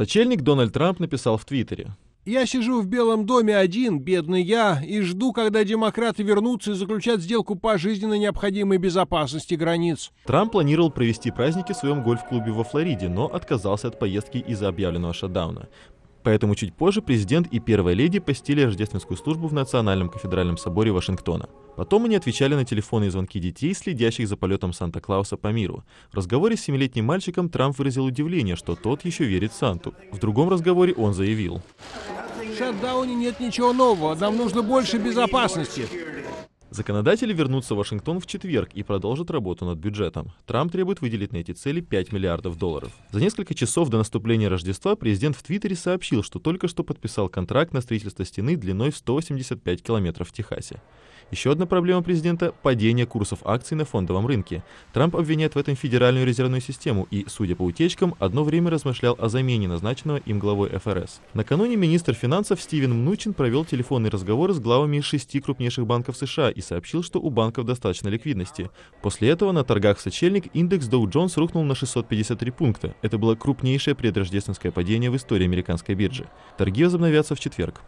Сочельник Дональд Трамп написал в Твиттере. Я сижу в Белом доме один, бедный я, и жду, когда демократы вернутся и заключат сделку по жизненно необходимой безопасности границ. Трамп планировал провести праздники в своем гольф-клубе во Флориде, но отказался от поездки из-за объявленного шатдауна. Поэтому чуть позже президент и первая леди посетили рождественскую службу в Национальном кафедральном соборе Вашингтона. Потом они отвечали на телефонные звонки детей, следящих за полетом Санта-Клауса по миру. В разговоре с семилетним мальчиком Трамп выразил удивление, что тот еще верит Санту. В другом разговоре он заявил. В шатдауне нет ничего нового, нам нужно больше безопасности. Законодатели вернутся в Вашингтон в четверг и продолжат работу над бюджетом. Трамп требует выделить на эти цели 5 миллиардов долларов. За несколько часов до наступления Рождества президент в Твиттере сообщил, что только что подписал контракт на строительство стены длиной в 185 километров в Техасе. Еще одна проблема президента – падение курсов акций на фондовом рынке. Трамп обвиняет в этом Федеральную резервную систему и, судя по утечкам, одно время размышлял о замене назначенного им главой ФРС. Накануне министр финансов Стивен Мнучин провел телефонные разговоры с главами шести крупнейших банков США и сообщил, что у банков достаточно ликвидности. После этого на торгах в сочельник индекс Dow Jones рухнул на 653 пункта. Это было крупнейшее предрождественское падение в истории американской биржи. Торги возобновятся в четверг.